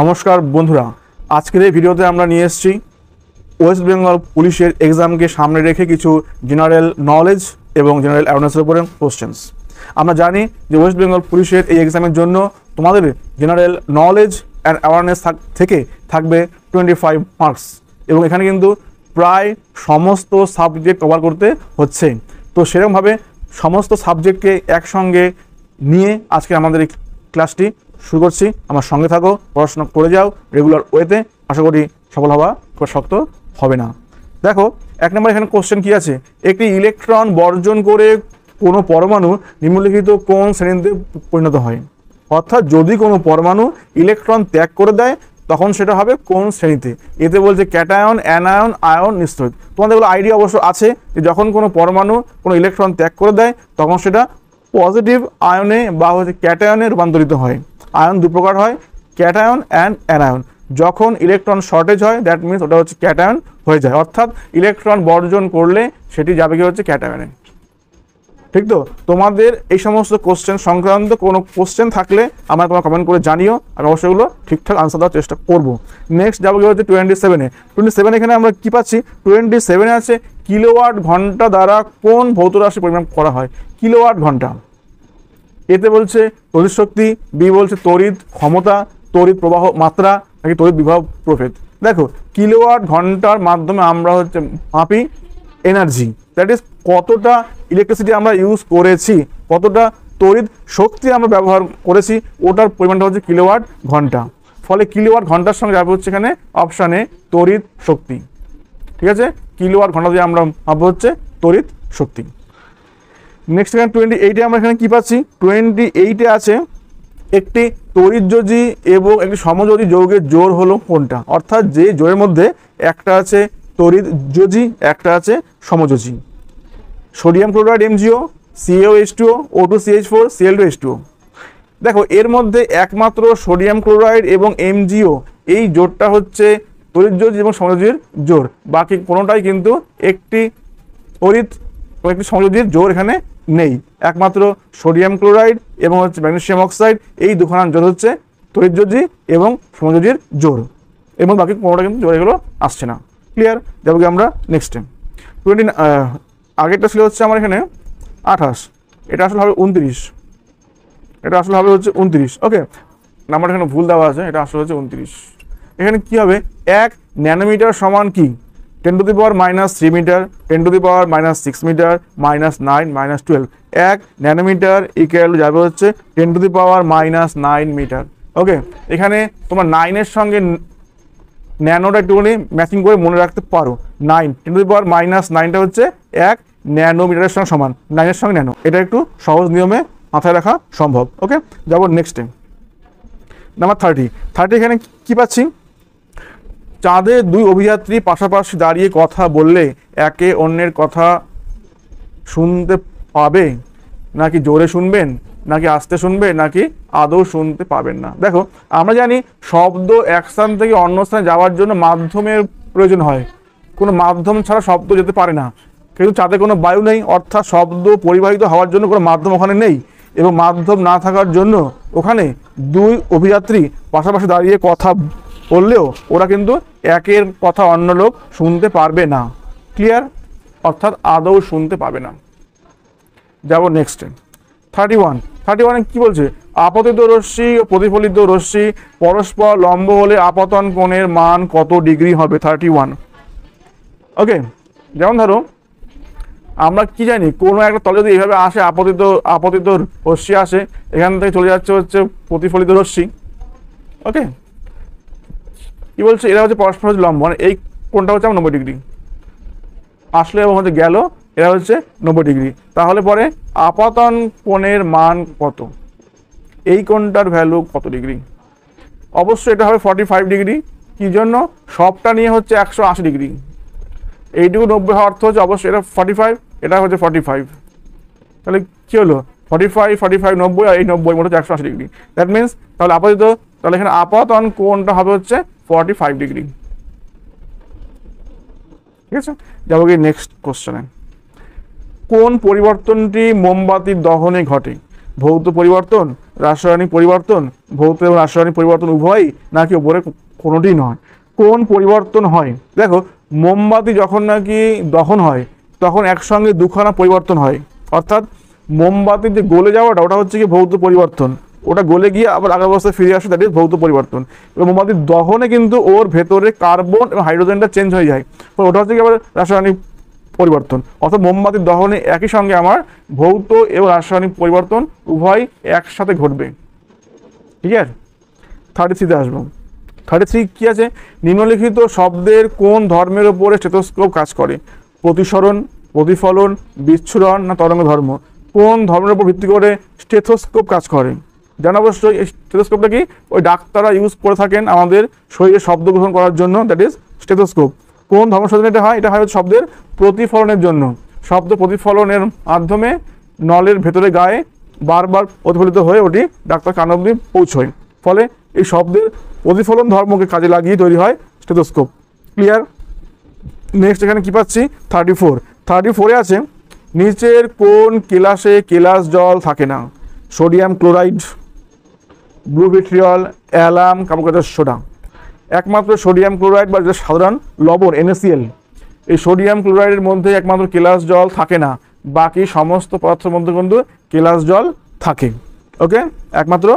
নমস্কার বন্ধুরা আজকের এই ভিডিওতে আমরা নিয়ে এসেছি ওয়েস্ট বেঙ্গল পুলিশের এক্সামকে সামনে রেখে কিছু জেনারেল নলেজ এবং জেনারেল অ্যাওয়ারনেসের উপরে কোশ্চেন্স আমরা জানি যে ওয়েস্ট বেঙ্গল পুলিশের এই এক্সামের জন্য তোমাদের জেনারেল নলেজ অ্যান্ড অ্যাওয়ারনেস থেকে থাকবে টোয়েন্টি ফাইভ মার্কস এবং এখানে কিন্তু প্রায় সমস্ত সাবজেক্ট কভার করতে হচ্ছে তো সেরকমভাবে সমস্ত সাবজেক্টকে একসঙ্গে নিয়ে আজকে আমাদের এই ক্লাসটি শুরু করছি আমার সঙ্গে থাকো পড়াশোনা করে যাও রেগুলার ওয়েতে আশা করি সফল হওয়া খুব শক্ত হবে না দেখো এক নম্বর এখানে কোশ্চেন কি আছে একটি ইলেকট্রন বর্জন করে কোনো পরমাণু নিম্নলিখিত কোন শ্রেণীতে পরিণত হয় অর্থাৎ যদি কোনো পরমাণু ইলেকট্রন ত্যাগ করে দেয় তখন সেটা হবে কোন শ্রেণীতে এতে বলছে ক্যাটায়ন অ্যানায়ন আয়ন নিশ্চয় তোমাদের এগুলো আইডিয়া অবশ্য আছে যে যখন কোনো পরমাণু কোনো ইলেকট্রন ত্যাগ করে দেয় তখন সেটা পজিটিভ আয়নে বা হচ্ছে ক্যাটায়নে রূপান্তরিত হয় আয়ন দু প্রকার হয় ক্যাটায়ন অ্যান্ড অ্যানায়ন যখন ইলেকট্রন শর্টেজ হয় দ্যাট মিনস ওটা হচ্ছে ক্যাটায়ন হয়ে যায় অর্থাৎ ইলেকট্রন বর্জন করলে সেটি যাবে কি হচ্ছে ক্যাটায়নে ঠিক তো তোমাদের এই সমস্ত কোশ্চেন সংক্রান্ত কোনো কোশ্চেন থাকলে আমার তোমার কমেন্ট করে জানিও আমি অবশ্যইগুলো ঠিকঠাক আনসার দেওয়ার চেষ্টা করবো নেক্সট যাবো কি হচ্ছে টোয়েন্টি সেভেনে টোয়েন্টি সেভেন এখানে আমরা কী পাচ্ছি টোয়েন্টি সেভেনে আছে কিলোওয়াট ঘন্টা দ্বারা কোন ভৌত রাশি পরিমাণ করা হয় কিলোওয়াট ঘন্টা এতে বলছে তড়িৎ শক্তি বি বলছে তড়িৎ ক্ষমতা তড়িৎ প্রবাহ মাত্রা নাকি তড়িৎ বিবাহ প্রভেদ দেখো কিলোওয়াট ঘন্টার মাধ্যমে আমরা হচ্ছে মাপি এনার্জি দ্যাট ইজ কতটা ইলেকট্রিসিটি আমরা ইউজ করেছি কতটা তড়িৎ শক্তি আমরা ব্যবহার করেছি ওটার পরিমাণটা হচ্ছে কিলোওয়াট ঘন্টা ফলে কিলোওয়াট ঘন্টার সঙ্গে যাবে হচ্ছে এখানে অপশানে তড়িৎ শক্তি ঠিক আছে কিলোওয়াট ঘন্টা দিয়ে আমরা মাপবো হচ্ছে তড়িৎ শক্তি নেক্সট এখানে টোয়েন্টি এইটে আমরা এখানে কী পাচ্ছি টোয়েন্টি এইটে আছে একটি তরিতযোজি এবং একটি সমযোজী যৌগের জোর হলো কোনটা অর্থাৎ যে জোরের মধ্যে একটা আছে তরিতযোজি একটা আছে সমযোজি sodium chloride MgO CaO H two O two CH four Cl two H two দেখো এর মধ্যে একমাত্র সোডিয়াম ক্লোরাইড এবং এমজিও এই জোরটা হচ্ছে তরিতযোজি এবং সমযোজির জোর বাকি কোনোটাই কিন্তু একটি তরিত একটি সমযোজির জোর এখানে নেই একমাত্র সোডিয়াম ক্লোরাইড এবং হচ্ছে ম্যাগনেশিয়াম অক্সাইড এই দুখানার জোর হচ্ছে তরিতযোজি এবং সমযোজির জোর এবং বাকি কোনোটা কিন্তু জোর এগুলো আসছে না ক্লিয়ার যাবো কি আমরা নেক্সট টাইম টোয়েন্টি আগেরটা ছিল হচ্ছে আমার এখানে আঠাশ এটা আসলে হবে উনত্রিশ এটা আসলে হবে হচ্ছে উনত্রিশ ওকে নাম্বার এখানে ভুল দেওয়া আছে এটা আসলে হচ্ছে উনত্রিশ এখানে কি হবে এক ন্যানোমিটার সমান কি ten to the power minus three metre ten to the power minus six metre minus nine minus twelve এক ন্যানোমিটার ইকুয়াল যাবে হচ্ছে ten to the power minus nine metre okay এখানে তোমার নাইনের সঙ্গে ন্যানোটা একটুখানি ম্যাচিং করে মনে রাখতে পারো nine ten to the power minus নাইনটা হচ্ছে এক ন্যানোমিটারের সঙ্গে সমান নাইনের সঙ্গে ন্যানো এটা একটু সহজ নিয়মে মাথায় রাখা সম্ভব ওকে যাবো next time number thirty thirty এখানে কী পাচ্ছি চাঁদে দুই অভিযাত্রী পাশাপাশি দাঁড়িয়ে কথা বললে একে অন্যের কথা শুনতে পাবে নাকি জোরে শুনবেন নাকি আস্তে শুনবে নাকি আদৌ শুনতে পাবেন না দেখো আমরা জানি শব্দ এক স্থান থেকে অন্য স্থানে যাওয়ার জন্য মাধ্যমের প্রয়োজন হয় কোনো মাধ্যম ছাড়া শব্দ যেতে পারে না কিন্তু চাঁদে কোনো বায়ু নেই অর্থাৎ শব্দ পরিবাহিত হওয়ার জন্য কোনো মাধ্যম ওখানে নেই এবং মাধ্যম না থাকার জন্য ওখানে দুই অভিযাত্রী পাশাপাশি দাঁড়িয়ে কথা করলেও ওরা কিন্তু একের কথা অন্য লোক শুনতে পারবে না ক্লিয়ার অর্থাৎ আদৌ শুনতে পাবে না যাব নেক্সট থার্টি ওয়ান থার্টি ওয়ানে কী বলছে আপতিত রশ্মি ও প্রতিফলিত রশ্মি পরস্পর লম্ব হলে আপতন কোণের মান কত ডিগ্রি হবে থার্টি ওয়ান ওকে যেমন ধরো আমরা কি জানি কোনো একটা তলে যদি এইভাবে আসে আপতিত আপতিত রশ্মি আসে এখান থেকে চলে যাচ্ছে হচ্ছে প্রতিফলিত রশ্মি ওকে কী বলছে এরা হচ্ছে পরস্পর হচ্ছে লম্ব মানে এই কোনটা হচ্ছে আমার নব্বই ডিগ্রি আসলে এবং হচ্ছে গেল এরা হচ্ছে নব্বই ডিগ্রি তাহলে পরে আপাতন কোণের মান কত এই কোণটার ভ্যালু কত ডিগ্রি অবশ্যই এটা হবে ফর্টি ফাইভ ডিগ্রি কী জন্য সবটা নিয়ে হচ্ছে একশো আশি ডিগ্রি এইটুকু নব্বই হওয়ার অর্থ হচ্ছে অবশ্যই এটা ফর্টি ফাইভ এটা হচ্ছে ফর্টি ফাইভ তাহলে কী হলো ফর্টি ফাইভ ফর্টি ফাইভ নব্বই আর এই নব্বই মোট হচ্ছে একশো আশি ডিগ্রি দ্যাট মিনস তাহলে আপাতত তাহলে এখানে আপাতন কোনটা হবে হচ্ছে ফর্টি ফাইভ ডিগ্রি ঠিক আছে যাব কি নেক্সট কোশ্চেনে কোন পরিবর্তনটি মোমবাতির দহনে ঘটে ভৌত পরিবর্তন রাসায়নিক পরিবর্তন ভৌত এবং রাসায়নিক পরিবর্তন উভয়ই নাকি ওপরে কোনোটি নয় কোন পরিবর্তন হয় দেখো মোমবাতি যখন নাকি দহন হয় তখন একসঙ্গে দুখানা পরিবর্তন হয় অর্থাৎ মোমবাতির যে গলে যাওয়াটা ওটা হচ্ছে কি ভৌত পরিবর্তন ওটা গলে গিয়ে আবার আগের অবস্থায় ফিরে আসে দ্যাট ইজ ভৌত পরিবর্তন এবং মোমবাতির দহনে কিন্তু ওর ভেতরে কার্বন এবং হাইড্রোজেনটা চেঞ্জ হয়ে যায় ওটা হচ্ছে কি আবার রাসায়নিক পরিবর্তন অর্থাৎ মোমবাতির দহনে একই সঙ্গে আমার ভৌত এবং রাসায়নিক পরিবর্তন উভয় একসাথে ঘটবে ঠিক আছে থার্টি থ্রিতে আসবো থার্টি থ্রি কী আছে নিম্নলিখিত শব্দের কোন ধর্মের ওপরে স্টেথোস্কোপ কাজ করে প্রতিসরণ প্রতিফলন বিচ্ছুরণ না তরঙ্গ ধর্ম কোন ধর্মের উপর ভিত্তি করে স্টেথোস্কোপ কাজ করে যেন অবশ্যই এই স্টেথোস্কোপটা কি ওই ডাক্তাররা ইউজ করে থাকেন আমাদের শরীরে শব্দ গ্রহণ করার জন্য দ্যাট ইজ স্টেথোস্কোপ কোন ধর্মশোধন এটা হয় এটা হয় শব্দের প্রতিফলনের জন্য শব্দ প্রতিফলনের মাধ্যমে নলের ভেতরে গায়ে বারবার প্রতিফলিত হয়ে ওটি ডাক্তার কান অব্দি পৌঁছয় ফলে এই শব্দের প্রতিফলন ধর্মকে কাজে লাগিয়ে তৈরি হয় স্টেথোস্কোপ ক্লিয়ার নেক্সট এখানে কি পাচ্ছি থার্টি ফোর থার্টি ফোরে আছে নিচের কোন কেলাসে কেলাস জল থাকে না sodium chloride blue blue vitriol alum কার্বোকার্বনেট সোডা একমাত্র সোডিয়াম ক্লোরাইড বা যেটা সাধারণ লবণ এনএসিএল এই সোডিয়াম ক্লোরাইডের মধ্যে একমাত্র কেলাস জল থাকে না বাকি সমস্ত পদার্থের মধ্যে কিন্তু কেলাস জল থাকে ওকে একমাত্র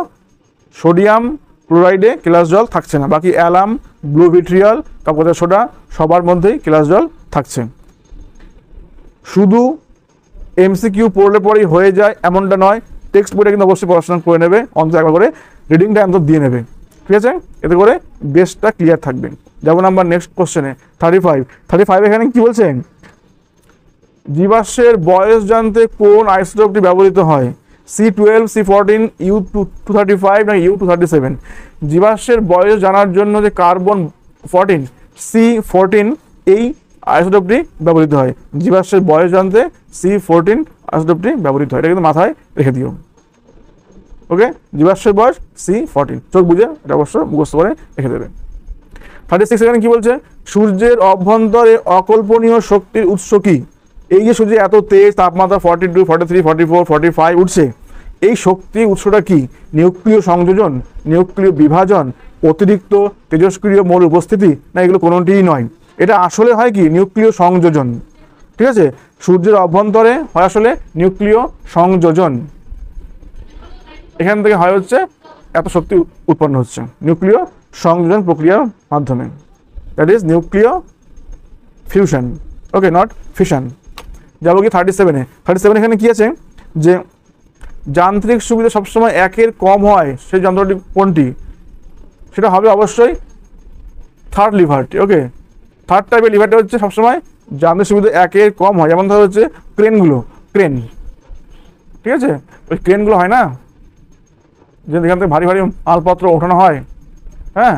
সোডিয়াম ক্লোরাইডে কেলাস জল থাকছে না বাকি অ্যালাম ব্লু ভিট্রিয়াল কাপকাচা সোডা সবার মধ্যেই কেলাস জল থাকছে শুধু এমসিকিউ পড়লে পরেই হয়ে যায় এমনটা নয় টেক্সট বইটা কিন্তু অবশ্যই পড়াশোনা করে নেবে অন্তত একবার করে রিডিং টাইম তো দিয়ে নেবে ঠিক আছে এতে করে বেসটা ক্লিয়ার থাকবে যেমন আমরা নেক্সট কোশ্চেনে থার্টি ফাইভ থার্টি ফাইভ এখানে কী বলছেন জীবাশ্মের বয়স জানতে কোন আইসোটোপটি ব্যবহৃত হয় C twelve C fourteen U two two thirty five না ইউ টু থার্টি সেভেন জীবাশ্মের বয়স জানার জন্য যে কার্বন ফোরটিন সি ফোরটিন এই আইসোটোপটি ব্যবহৃত হয় জীবাশ্মের বয়স জানতে সি ফোরটিন আইসোটোপটি ব্যবহৃত হয় এটা কিন্তু মাথায় রেখে দিও ওকে জীবাশ্বের বয়স সি ফর্টিন চোখ বুঝে এটা অবশ্য মুখস্থ করে রেখে দেবে থার্টি সিক্স এখানে কি বলছে সূর্যের অভ্যন্তরে অকল্পনীয় শক্তির উৎস কি এই যে সূর্যের এত তেজ তাপমাত্রা forty two forty three forty four forty five উঠছে এই শক্তির উৎসটা কি নিউক্লিয় সংযোজন নিউক্লিয় বিভাজন অতিরিক্ত তেজস্ক্রিয় মূল উপস্থিতি না এগুলো কোনোটিই নয় এটা আসলে হয় কি নিউক্লিয় সংযোজন ঠিক আছে সূর্যের অভ্যন্তরে হয় আসলে নিউক্লিয় সংযোজন এখান থেকে হয় হচ্ছে এত শক্তি উৎপন্ন হচ্ছে নিউক্লিয় সংযোজন প্রক্রিয়ার মাধ্যমে দ্যাট ইজ নিউক্লিয় ফিউশন ওকে নট ফিশন যাবো কি থার্টি সেভেনে থার্টি সেভেন এখানে কী আছে যে যান্ত্রিক সুবিধা সবসময় একের কম হয় সেই যন্ত্রটি কোনটি সেটা হবে অবশ্যই থার্ড লিভারটি ওকে থার্ড টাইপের লিভারটা হচ্ছে সবসময় যান্ত্রিক সুবিধা একের কম হয় যেমন ধর হচ্ছে ক্রেনগুলো ক্রেন ঠিক আছে ওই ক্রেনগুলো হয় না যেখান থেকে ভারী ভারী মালপত্র ওঠানো হয় হ্যাঁ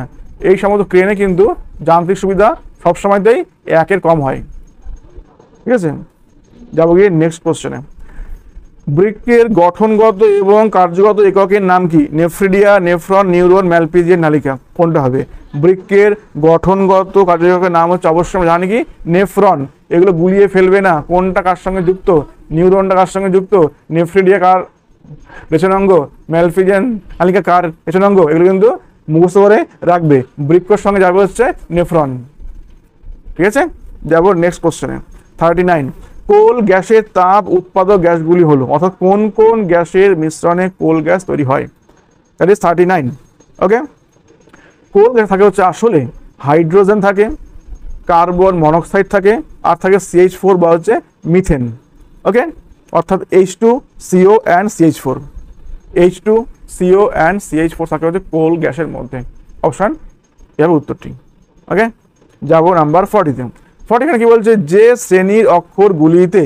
এই সমস্ত ক্রেনে কিন্তু যান্ত্রিক সুবিধা সবসময়তেই একের কম হয় ঠিক আছে যাবো গিয়ে নেক্সট কোশ্চেনে বৃক্কের গঠনগত এবং কার্যগত এককের নাম কি নেফ্রিডিয়া নেফ্রন নিউরন ম্যালপিজিয়া নালিকা কোনটা হবে বৃক্কের গঠনগত কার্যকরের নাম হচ্ছে অবশ্যই জানি কি নেফ্রন এগুলো গুলিয়ে ফেলবে না কোনটা কার সঙ্গে যুক্ত নিউরনটা কার সঙ্গে যুক্ত নেফ্রিডিয়া কার পেছন ম্যালফিজেন হালিকা কার পেছন অঙ্গ এগুলো কিন্তু মুখস্থ করে রাখবে বৃক্ষর সঙ্গে যাবে হচ্ছে নেফ্রন ঠিক আছে যাব নেক্সট কোশ্চেনে থার্টি নাইন কোল গ্যাসের তাপ উৎপাদক গ্যাসগুলি হলো অর্থাৎ কোন কোন গ্যাসের মিশ্রণে কোল গ্যাস তৈরি হয় that is thirty nine okay coal gas থাকে হচ্ছে আসলে হাইড্রোজেন থাকে কার্বন মনোক্সাইড থাকে আর থাকে সিএইচ ফোর বা হচ্ছে মিথেন ওকে অর্থাৎ H two CO and CH four H two CO and CH four থাকে হচ্ছে কোল গ্যাসের মধ্যে অপশান এভাবে উত্তরটি ওকে যাব নাম্বার ফর্টিতে ফর্টিখানে কী বলছে যে শ্রেণীর অক্ষরগুলিতে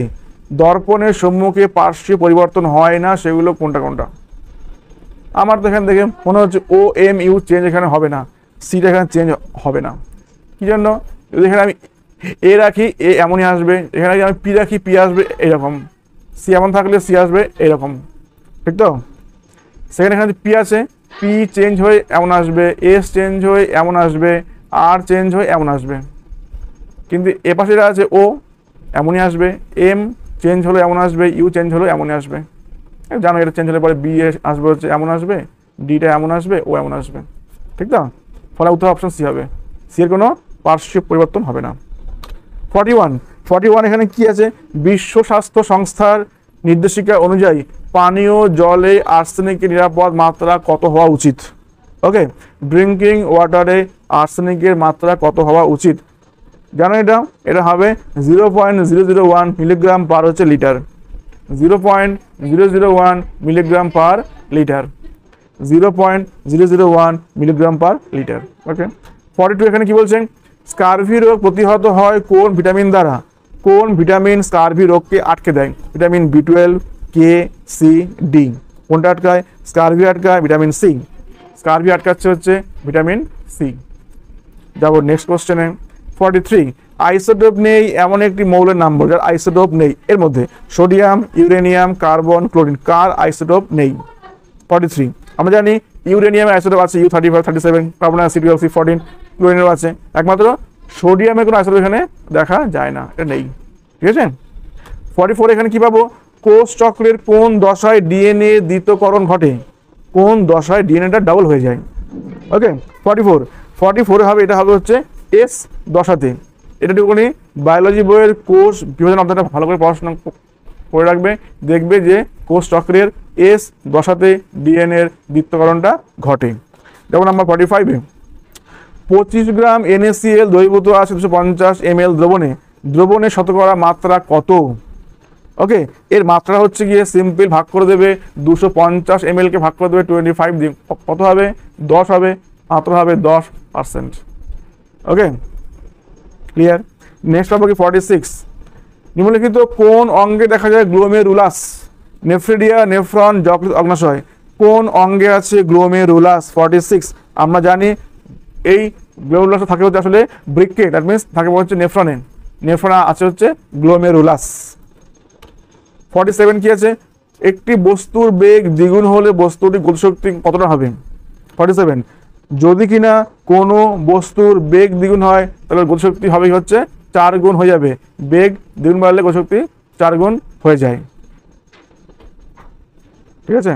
দর্পণের সম্মুখে পার্শ্বে পরিবর্তন হয় না সেগুলো কোনটা কোনটা আমার তো এখান থেকে মনে হচ্ছে ও এম ইউ চেঞ্জ এখানে হবে না সিটা এখানে চেঞ্জ হবে না কী জন্য যদি এখানে আমি এ রাখি এ এমনই আসবে এখানে যদি আমি পি রাখি পি আসবে এরকম সি এমন থাকলে সি আসবে এরকম ঠিক তো সেখানে এখানে পি আছে পি চেঞ্জ হয়ে এমন আসবে এস চেঞ্জ হয়ে এমন আসবে আর চেঞ্জ হয়ে এমন আসবে কিন্তু এ পাশে আছে ও এমনই আসবে এম চেঞ্জ হলো এমন আসবে ইউ চেঞ্জ হলো এমনই আসবে হ্যাঁ, জানো এটা চেঞ্জ হলে পরে বি আসবে হচ্ছে এমন আসবে ডিটা এমন আসবে ও এমন আসবে ঠিক তো ফলে উত্তর অপশন সি হবে সি এর কোনো পার্শ্ব পরিবর্তন হবে না ফর্টি ওয়ান ফর্টি ওয়ান এখানে কি আছে বিশ্ব স্বাস্থ্য সংস্থার নির্দেশিকা অনুযায়ী পানীয় জলে আর্সেনিকের নিরাপদ মাত্রা কত হওয়া উচিত ওকে ড্রিঙ্কিং ওয়াটারে আর্সেনিকের মাত্রা কত হওয়া উচিত জানো এটা এটা হবে zero point zero zero one milligram per হচ্ছে litre zero point zero zero one milligram per litre zero point zero zero one milligram per litre okay forty two এখানে কী বলছেন স্কারভি রোগ প্রতিহত হয় কোন ভিটামিন দ্বারা কোন ভিটামিন স্কারভি রোগকে আটকে দেয় vitamin B twelve K C D কোনটা আটকায় স্কারভি আটকায় ভিটামিন সি স্কারভি আটকাচ্ছে হচ্ছে ভিটামিন সি যাবো নেক্সট কোশ্চেনে ফর্টি থ্রি আইসোডোপ নেই এমন একটি মৌলের নাম বল যার নেই এর মধ্যে সোডিয়াম ইউরেনিয়াম কার্বন ক্লোরিন কার আইসোডোপ নেই ফর্টি থ্রি আমরা জানি ইউরেনিয়ামের আইসোডোপ আছে U thirty five thirty seven carbon আছে সি টুয়েলভ সি ফোরটিন ক্লোরিনের আছে একমাত্র সোডিয়ামের কোনো আইসোটোপ এখানে দেখা যায় না এটা নেই ঠিক আছে ফর্টি ফোর এখানে কী পাবো কোষ চক্রের কোন দশায় ডিএনএ দ্বিতকরণ ঘটে কোন দশায় ডিএনএটা ডাবল হয়ে যায় ওকে ফর্টি ফোর ফর্টি ফোরে হবে এটা হবে হচ্ছে এস দশাতে এটা বায়োলজি বইয়ের কোষ বিভাজন অধ্যায়টা ভালো করে পড়াশোনা করে রাখবে দেখবে যে কোষ চক্রের এস দশাতে ডিএনএর দ্বিত্বকরণটা ঘটে যেমন আমার ফর্টি ফাইভে পঁচিশ গ্রাম এনএসিএল দ্রবীভূত আছে দুশো পঞ্চাশ এম এল দ্রবণে দ্রবণে শতকরা মাত্রা কত ওকে এর মাত্রা হচ্ছে গিয়ে সিম্পল ভাগ করে দেবে দুশো পঞ্চাশ এম এলকে ভাগ করে দেবে টোয়েন্টি ফাইভ দিয়ে কত হবে দশ হবে মাত্রা হবে দশ পার্সেন্ট ওকে ক্লিয়ার নেক্সট হবে ফর্টি সিক্স নিম্নলিখিত কোন অঙ্গে দেখা যায় গ্লোমেরুলাস নেফ্রিডিয়া নেফ্রন যকৃত অগ্নাশয় কোন অঙ্গে আছে গ্লোমেরুলাস ফর্টি সিক্স আমরা জানি এই গ্লোমেরুলাসটা থাকে হচ্ছে আসলে বৃক্ষে দ্যাট মিনস থাকে হচ্ছে নেফ্রনে নেফ্রনা আছে হচ্ছে গ্লোমেরুলাস ফর্টি সেভেন কী আছে একটি বস্তুর বেগ দ্বিগুণ হলে বস্তুটি গতিশক্তি কতটা হবে ফর্টি সেভেন যদি কিনা কোনো বস্তুর বেগ দ্বিগুণ হয় তাহলে গতিশক্তি হবে হচ্ছে চার গুণ হয়ে যাবে বেগ দ্বিগুণ বাড়লে গতিশক্তি চার গুণ হয়ে যায় ঠিক আছে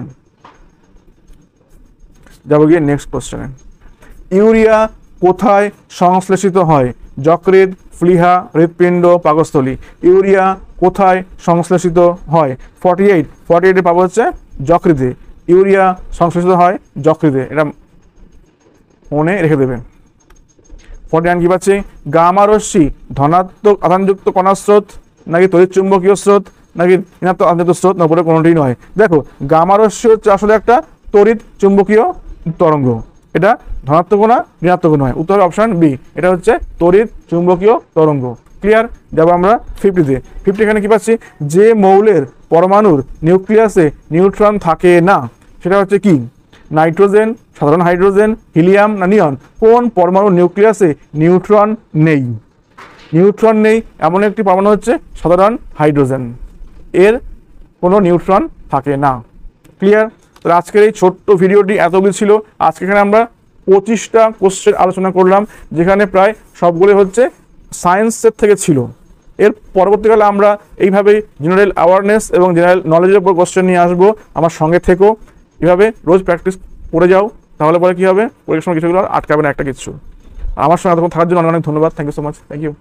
যাবো গিয়ে নেক্সট কোশ্চেনে ইউরিয়া কোথায় সংশ্লেষিত হয় যকৃৎ ফ্লিহা হৃৎপিণ্ড পাগস্থলী ইউরিয়া কোথায় সংশ্লেষিত হয় ফর্টি এইট ফর্টি এইটে পাবো হচ্ছে যকৃতে ইউরিয়া সংশ্লেষিত হয় যকৃতে এটা মনে রেখে দেবেন ফর্টি নাইন কী পাচ্ছি গামারশ্মি ধনাত্মক আধানযুক্ত কণার স্রোত নাকি তড়িৎ চুম্বকীয় স্রোত নাকি ঋণাত্মক আধানযুক্ত স্রোত না উপরে কোনোটি নয় দেখো গামারশ্মি হচ্ছে আসলে একটা তড়িৎ চুম্বকীয় তরঙ্গ এটা ধনাত্মক না ঋণাত্মক নয় উত্তর অপশান বি এটা হচ্ছে তড়িৎ চুম্বকীয় তরঙ্গ ক্লিয়ার যাবো আমরা ফিফটিতে ফিফটি এখানে কী পাচ্ছি যে মৌলের পরমাণুর নিউক্লিয়াসে নিউট্রন থাকে না সেটা হচ্ছে কি নাইট্রোজেন সাধারণ হাইড্রোজেন হিলিয়াম না নিয়ন কোন পরমাণু নিউক্লিয়াসে নিউট্রন নেই নিউট্রন নেই এমন একটি পরমাণু হচ্ছে সাধারণ হাইড্রোজেন এর কোনো নিউট্রন থাকে না ক্লিয়ার তাহলে আজকের এই ছোট্ট ভিডিওটি এতগুলি ছিল আজকে এখানে আমরা পঁচিশটা কোশ্চেন আলোচনা করলাম যেখানে প্রায় সবগুলি হচ্ছে সায়েন্সের থেকে ছিল এর পরবর্তীকালে আমরা এইভাবেই জেনারেল অ্যাওয়ারনেস এবং জেনারেল নলেজের উপর কোশ্চেন নিয়ে আসবো আমার সঙ্গে থেকেও এভাবে রোজ প্র্যাকটিস করে যাও তাহলে পরে কী হবে পরীক্ষার সময় কিছুগুলো আটকাবে না একটা কিছু আমার সঙ্গে এতক্ষণ থাকার জন্য অনেক অনেক ধন্যবাদ thank you so much thank you